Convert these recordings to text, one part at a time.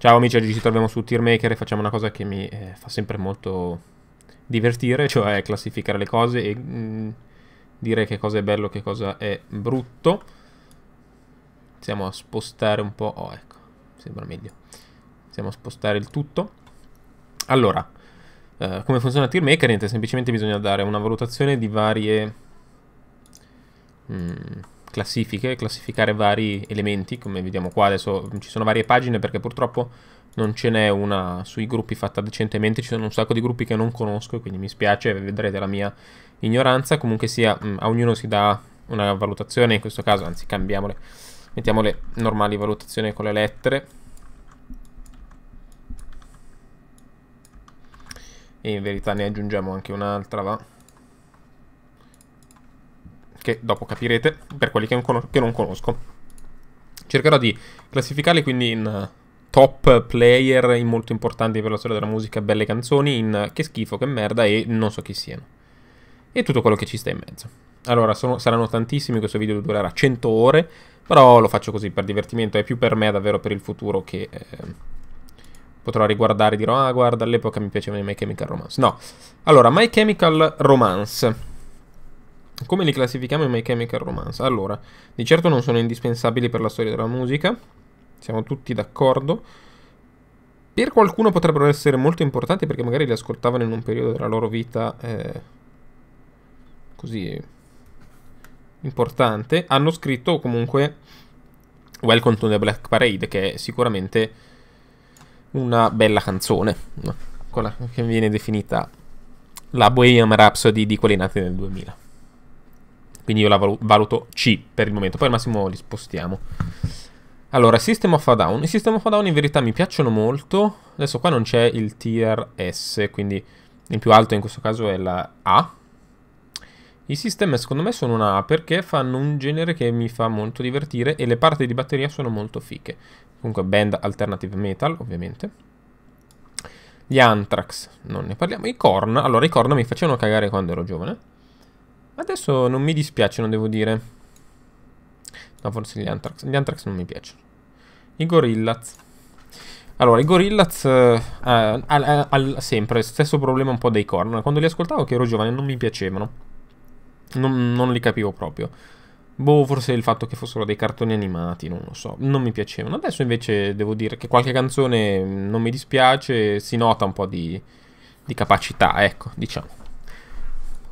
Ciao amici, oggi ci troviamo su Tiermaker e facciamo una cosa che mi eh, fa sempre molto divertire, cioè classificare le cose e mh, mm, dire che cosa è bello e che cosa è brutto. Iniziamo a spostare un po'... Oh, ecco, sembra meglio. Iniziamo a spostare il tutto. Allora, eh, come funziona Tiermaker? Niente, semplicemente bisogna dare una valutazione di varie... Mh, mm, classifiche, classificare vari elementi, come vediamo qua adesso ci sono varie pagine perché purtroppo non ce n'è una sui gruppi fatta decentemente, ci sono un sacco di gruppi che non conosco e quindi mi spiace, vedrete la mia ignoranza, comunque sia mm, a ognuno si dà una valutazione, in questo caso anzi cambiamole, mettiamo le normali valutazioni con le lettere. E in verità ne aggiungiamo anche un'altra, va che dopo capirete per quelli che non, che non conosco. Cercherò di classificarli quindi in eh, top player, in molto importanti per la storia della musica, belle canzoni, in eh, che schifo, che merda e non so chi siano. E tutto quello che ci sta in mezzo. Allora, sono, saranno tantissimi, questo video durerà 100 ore, però lo faccio così per divertimento, è più per me davvero per il futuro che... Eh, potrò riguardare e dirò, ah guarda, all'epoca mi piaceva My Chemical Romance. No, allora, My Chemical Romance come li classifichiamo i My Chemical Romance? Allora, di certo non sono indispensabili per la storia della musica, siamo tutti d'accordo. Per qualcuno potrebbero essere molto importanti perché magari li ascoltavano in un periodo della loro vita eh, così importante. Hanno scritto comunque Welcome to the Black Parade, che è sicuramente una bella canzone, quella che viene definita la Bohemian Rhapsody di quelli nati nel 2000. Quindi io la valuto C per il momento, poi al massimo li spostiamo. Allora, System of a Down. I System of a Down in verità mi piacciono molto. Adesso qua non c'è il tier S, quindi il più alto in questo caso è la A. I system secondo me sono una A perché fanno un genere che mi fa molto divertire e le parti di batteria sono molto fiche. Comunque band alternative metal ovviamente. Gli Anthrax non ne parliamo. I Korn, allora i Korn mi facevano cagare quando ero giovane. Adesso non mi dispiacciono, devo dire. No, forse gli Anthrax. Gli Anthrax non mi piacciono. I Gorillaz. Allora, i Gorillaz eh, ah, ah, ah, sempre, stesso problema un po' dei Korn. Quando li ascoltavo che ero giovane non mi piacevano. Non, non, li capivo proprio. Boh, forse il fatto che fossero dei cartoni animati, non lo so, non mi piacevano. Adesso invece devo dire che qualche canzone non mi dispiace, si nota un po' di, di capacità, ecco, diciamo.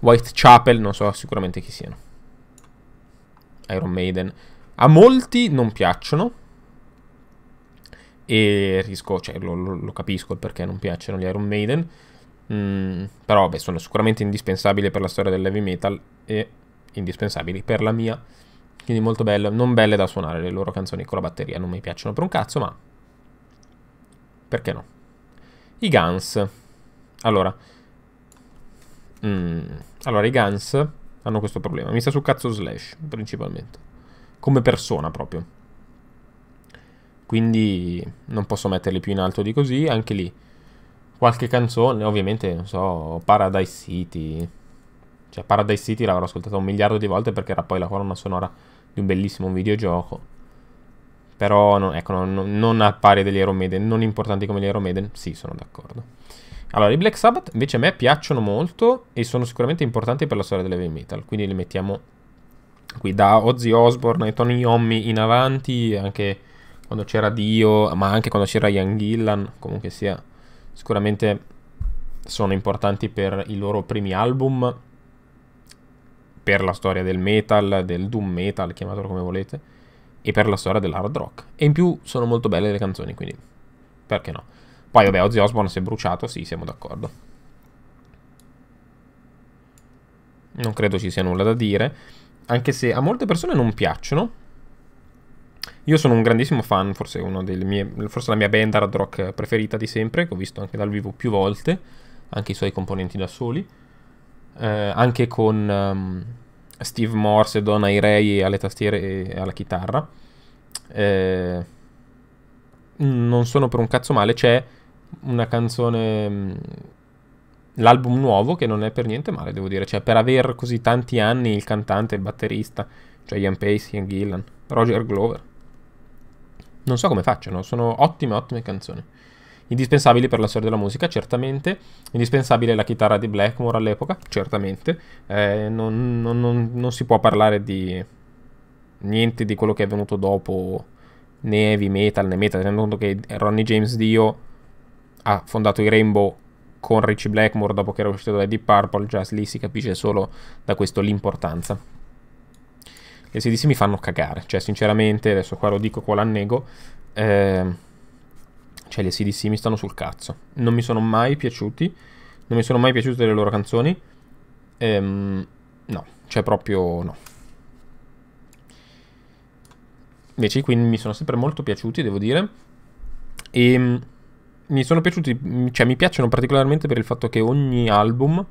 Whitechapel, non so sicuramente chi siano. Iron Maiden. A molti non piacciono. E risco, cioè, lo, lo, lo capisco il perché non piacciono gli Iron Maiden. Mm, però, beh, sono sicuramente indispensabili per la storia dell'heavy metal e indispensabili per la mia. Quindi molto bello. Non belle da suonare le loro canzoni con la batteria. Non mi piacciono per un cazzo, ma... Perché no? I Guns. Allora, Mm. Allora, i Guns hanno questo problema. Mi sta su cazzo Slash, principalmente. Come persona, proprio. Quindi non posso metterli più in alto di così. Anche lì, qualche canzone, ovviamente, non so, Paradise City. Cioè, Paradise City l'avrò ascoltata un miliardo di volte perché era poi la colonna sonora di un bellissimo videogioco. Però, non, ecco, non, non appare degli Iron Maiden, non importanti come gli Iron Maiden. Sì, sono d'accordo. Allora, i Black Sabbath invece a me piacciono molto e sono sicuramente importanti per la storia dell'heavy metal, quindi li mettiamo qui da Ozzy Osbourne e Tony Hommi in avanti, anche quando c'era Dio, ma anche quando c'era Ian Gillan, comunque sia, sicuramente sono importanti per i loro primi album, per la storia del metal, del doom metal, chiamatelo come volete, e per la storia dell'hard rock. E in più sono molto belle le canzoni, quindi perché no? Poi vabbè, Ozzy Osbourne si è bruciato, sì, siamo d'accordo. Non credo ci sia nulla da dire, anche se a molte persone non piacciono. Io sono un grandissimo fan, forse, mie, forse la mia band hard rock preferita di sempre, che ho visto anche dal vivo più volte, anche i suoi componenti da soli. Eh, anche con um, Steve Morse e Donna Irei alle tastiere e alla chitarra. Eh, non sono per un cazzo male, c'è una canzone, mm, l'album nuovo che non è per niente male, devo dire, cioè per aver così tanti anni il cantante, il batterista, cioè Ian Pace, Ian Gillan, Roger Glover. Non so come facciano, sono ottime, ottime canzoni. Indispensabili per la storia della musica, certamente. Indispensabile la chitarra di Blackmore all'epoca, certamente. Eh, non, non, non, non si può parlare di niente di quello che è venuto dopo né heavy metal né metal, tenendo conto che Ronnie James Dio ha fondato i Rainbow con Richie Blackmore dopo che era uscito da Deep Purple, già lì si capisce solo da questo l'importanza. Gli SDC mi fanno cagare, cioè sinceramente, adesso qua lo dico, qua l'annego, eh, cioè gli SDC mi stanno sul cazzo. Non mi sono mai piaciuti, non mi sono mai piaciute le loro canzoni, ehm, no, cioè proprio no. Invece i Queen mi sono sempre molto piaciuti, devo dire, e ehm, mi sono piaciuti, mm, cioè mi piacciono particolarmente per il fatto che ogni album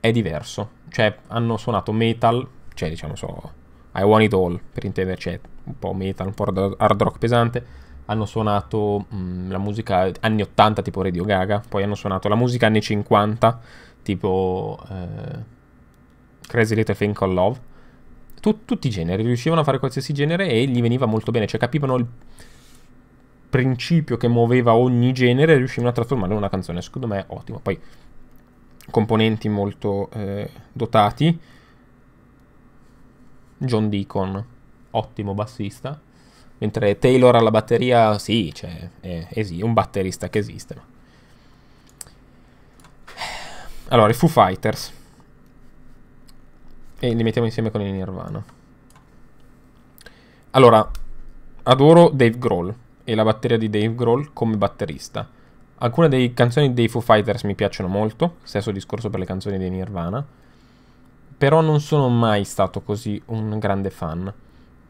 è diverso. Cioè hanno suonato metal, cioè diciamo so, I Want It All per intenderci, cioè, un po' metal, un po' hard rock pesante. Hanno suonato mh, mm, la musica anni 80 tipo Radio Gaga, poi hanno suonato la musica anni 50 tipo eh, Crazy Little Thing Called Love. Tut- tutti i generi, riuscivano a fare qualsiasi genere e gli veniva molto bene, cioè capivano il principio che muoveva ogni genere riuscivano a trasformarlo in una canzone. Secondo me è ottimo. Poi componenti molto eh, dotati. John Deacon, ottimo bassista. Mentre Taylor alla batteria, sì, cioè, è, è un batterista che esiste. Allora, i Foo Fighters. E li mettiamo insieme con i Nirvana. Allora, adoro Dave Grohl e la batteria di Dave Grohl come batterista. Alcune delle canzoni dei Foo Fighters mi piacciono molto, stesso discorso per le canzoni dei Nirvana, però non sono mai stato così un grande fan.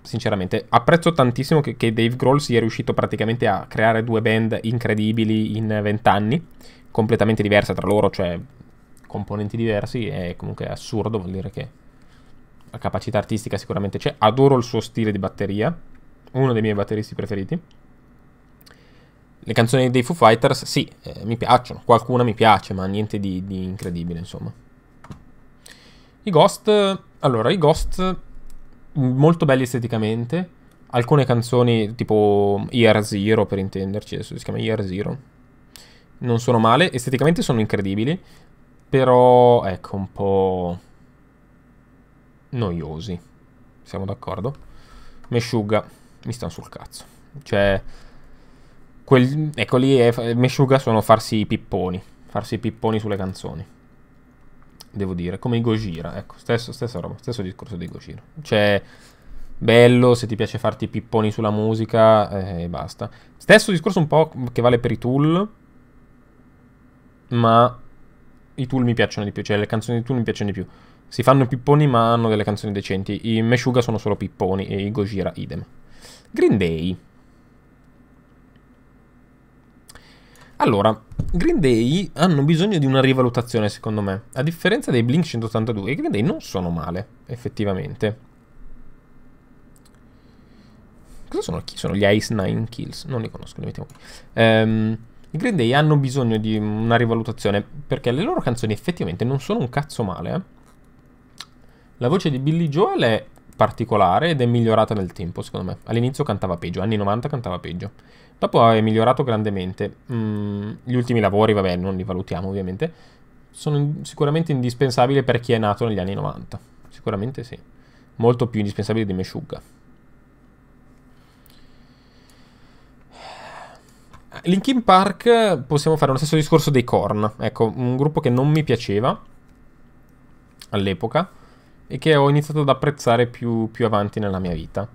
Sinceramente, apprezzo tantissimo che, che Dave Grohl sia riuscito praticamente a creare due band incredibili in vent'anni, completamente diverse tra loro, cioè componenti diversi, è comunque assurdo, vuol dire che la capacità artistica sicuramente c'è. Adoro il suo stile di batteria, uno dei miei batteristi preferiti. Le canzoni dei Foo Fighters, sì, eh, mi piacciono. Qualcuna mi piace, ma niente di, di incredibile, insomma. I Ghost... Allora, i Ghost... Mm, molto belli esteticamente. Alcune canzoni, tipo Year Zero, per intenderci, adesso si chiama Year Zero. Non sono male. Esteticamente sono incredibili. Però, ecco, un po'... Noiosi. Siamo d'accordo? Meshuga. Mi stanno sul cazzo. Cioè... Quel, ecco lì e Meshuga sono farsi i pipponi, farsi i pipponi sulle canzoni. Devo dire, come i Gojira, ecco, stesso, stessa roba, stesso discorso dei Gojira. Cioè, bello, se ti piace farti i pipponi sulla musica eh, e basta. Stesso discorso un po' che vale per i Tool, ma i Tool mi piacciono di più, cioè le canzoni di Tool mi piacciono di più. Si fanno i pipponi ma hanno delle canzoni decenti. I Meshuga sono solo pipponi e i Gojira idem. Green Day. Allora, Green Day hanno bisogno di una rivalutazione, secondo me. A differenza dei Blink 182, i Green Day non sono male, effettivamente. Cosa sono? Chi sono? Gli Ice 9 Kills? Non li conosco, li mettiamo qui. Ehm, I Green Day hanno bisogno di una rivalutazione perché le loro canzoni effettivamente non sono un cazzo male. Eh. La voce di Billy Joel è particolare ed è migliorata nel tempo, secondo me. All'inizio cantava peggio, anni 90 cantava peggio. Dopo è migliorato grandemente. Mm, gli ultimi lavori, vabbè, non li valutiamo ovviamente, sono sicuramente indispensabili per chi è nato negli anni 90. Sicuramente sì. Molto più indispensabili di Meshuggah. Linkin Park possiamo fare lo stesso discorso dei Korn, ecco, un gruppo che non mi piaceva all'epoca e che ho iniziato ad apprezzare più, più avanti nella mia vita.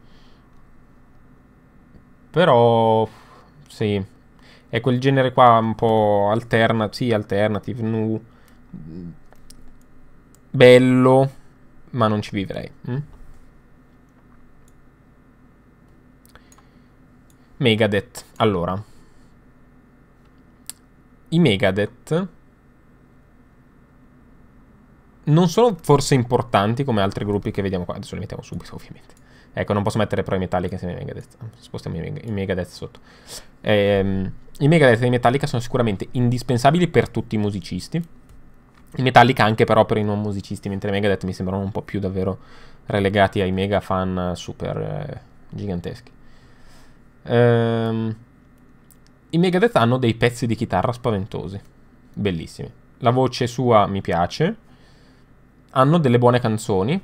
Però sì. È quel genere qua un po' alternative, sì, alternative, nu. Bello, ma non ci vivrei. Hm? Megadeth. Allora. I Megadeth non sono forse importanti come altri gruppi che vediamo qua. Adesso li mettiamo subito, ovviamente. Ecco, non posso mettere però i Metallica insieme ai Megadeth. Spostiamo i Megadeth sotto. Ehm, I Megadeth e i Metallica sono sicuramente indispensabili per tutti i musicisti. I Metallica anche però per i non musicisti, mentre i Megadeth mi sembrano un po' più davvero relegati ai mega fan super eh, giganteschi. Ehm, I Megadeth hanno dei pezzi di chitarra spaventosi, bellissimi. La voce sua mi piace. Hanno delle buone canzoni,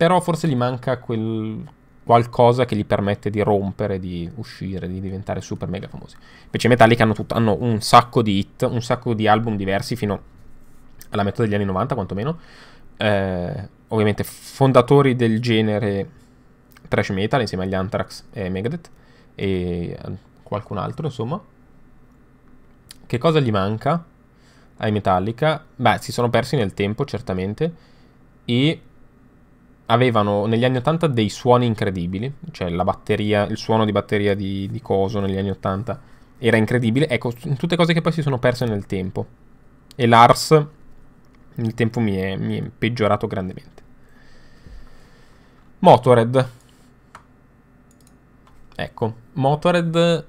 però forse gli manca quel qualcosa che gli permette di rompere, di uscire, di diventare super mega famosi. Invece i Metallica hanno, tut- hanno un sacco di hit, un sacco di album diversi fino alla metà degli anni 90 quantomeno. Eh, ovviamente fondatori del genere trash metal insieme agli Anthrax e Megadeth e qualcun altro insomma. Che cosa gli manca ai Metallica? Beh, si sono persi nel tempo certamente e avevano negli anni 80 dei suoni incredibili, cioè la batteria, il suono di batteria di, di Coso negli anni 80 era incredibile, ecco, tutte cose che poi si sono perse nel tempo. E l'ARS nel tempo mi è, mi è peggiorato grandemente. Motored. Ecco, Motored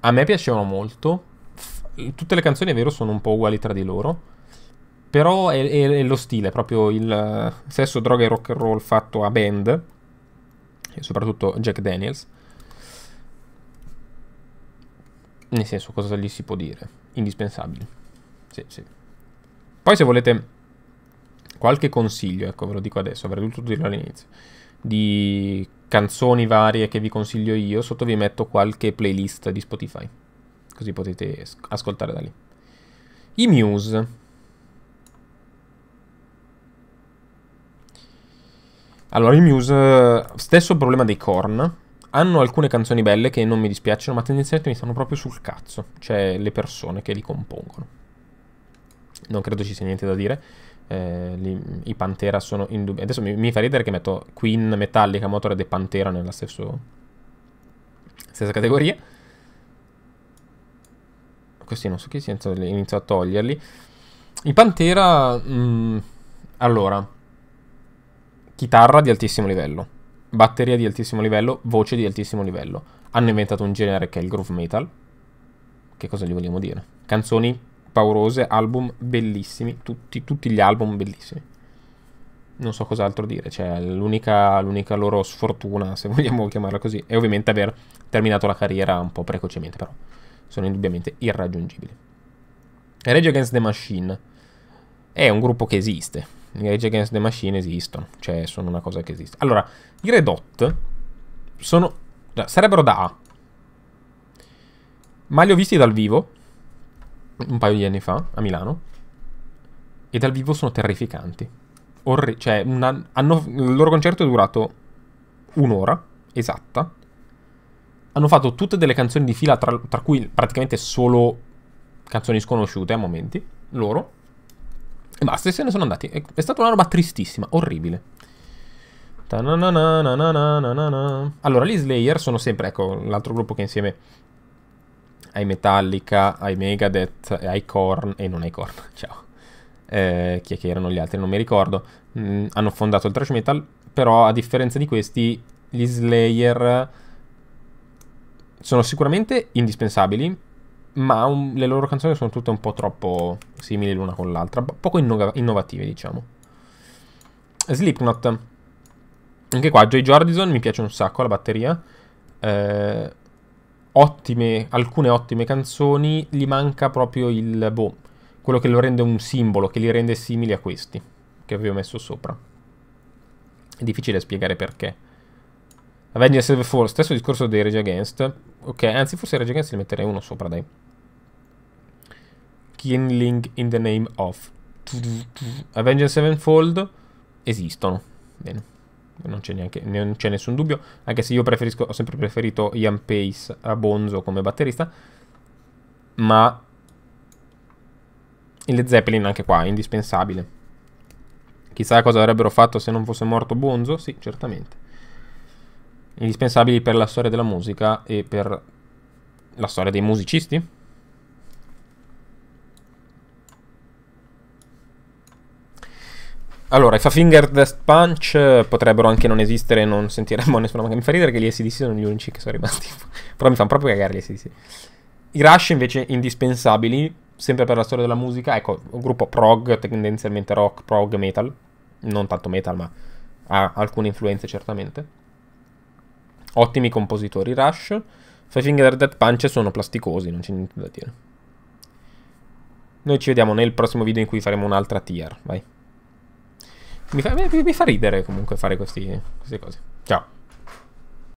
a me piacevano molto. Tutte le canzoni, è vero, sono un po' uguali tra di loro però è, è, è lo stile, proprio il eh, sesso, droga e rock and roll fatto a band, e soprattutto Jack Daniels. Nel senso, cosa gli si può dire? Indispensabile. Sì, sì. Poi se volete qualche consiglio, ecco ve lo dico adesso, avrei dovuto dirlo all'inizio, di canzoni varie che vi consiglio io, sotto vi metto qualche playlist di Spotify, così potete ascoltare da lì. I Muse, Allora, i Muse, stesso problema dei Korn, hanno alcune canzoni belle che non mi dispiacciono, ma tendenzialmente mi stanno proprio sul cazzo, cioè le persone che li compongono. Non credo ci sia niente da dire. Eh, li, I Pantera sono in dubbio. Adesso mi, mi, fa ridere che metto Queen, Metallica, Motorhead e Pantera nella stesso, stessa categoria. Questi non so chi sia, inizio a toglierli. I Pantera. Mh, mm, allora chitarra di altissimo livello, batteria di altissimo livello, voce di altissimo livello. Hanno inventato un genere che è il groove metal. Che cosa gli vogliamo dire? Canzoni paurose, album bellissimi, tutti, tutti gli album bellissimi. Non so cos'altro dire, cioè l'unica, l'unica loro sfortuna, se vogliamo chiamarla così, è ovviamente aver terminato la carriera un po' precocemente, però sono indubbiamente irraggiungibili. Rage Against the Machine è un gruppo che esiste, i Rage Against the Machine esistono, cioè sono una cosa che esiste. Allora, i Red Hot sono, cioè, sarebbero da A, ma li ho visti dal vivo un paio di anni fa a Milano e dal vivo sono terrificanti. Orri- cioè, una, hanno, il loro concerto è durato un'ora esatta. Hanno fatto tutte delle canzoni di fila, tra, tra cui praticamente solo canzoni sconosciute a momenti, loro e basta, e se ne sono andati. È, è stata una roba tristissima, orribile. Allora, gli Slayer sono sempre, ecco, l'altro gruppo che insieme ai Metallica, ai Megadeth, ai Korn, e non ai Korn, ciao. Eh, chi è che erano gli altri, non mi ricordo. Mm, hanno fondato il thrash metal, però a differenza di questi, gli Slayer sono sicuramente indispensabili ma un, le loro canzoni sono tutte un po' troppo simili l'una con l'altra, poco innova, innovative diciamo. Slipknot. Anche qua Jay Jordison mi piace un sacco la batteria. Eh, ottime, alcune ottime canzoni, gli manca proprio il boh, quello che lo rende un simbolo, che li rende simili a questi che avevo messo sopra. È difficile spiegare perché. Avengers Sevenfold, stesso discorso dei Rage Against, Ok, anzi forse Rage Against ne metterei uno sopra, dai. Killing in the name of. Avenger Sevenfold esistono. Bene. Non c'è, neanche, non c'è nessun dubbio, anche se io preferisco, ho sempre preferito Ian Pace a Bonzo come batterista, ma il Zeppelin anche qua è indispensabile. Chissà cosa avrebbero fatto se non fosse morto Bonzo? Sì, certamente indispensabili per la storia della musica e per la storia dei musicisti? Allora, i Fafinger Death Punch potrebbero anche non esistere e non sentiremmo nessuno, mi fa ridere che gli SDC sono gli unici che sono rimasti, però mi fanno proprio cagare gli SDC. I Rush invece indispensabili, sempre per la storia della musica, ecco, un gruppo prog, tendenzialmente rock, prog, metal, non tanto metal ma ha alcune influenze certamente Ottimi compositori Rush. Five Finger Dead Punch sono plasticosi, non c'è niente da dire. Noi ci vediamo nel prossimo video in cui faremo un'altra tier. Vai. Mi fa, mi, mi fa ridere comunque fare questi, queste cose. Ciao.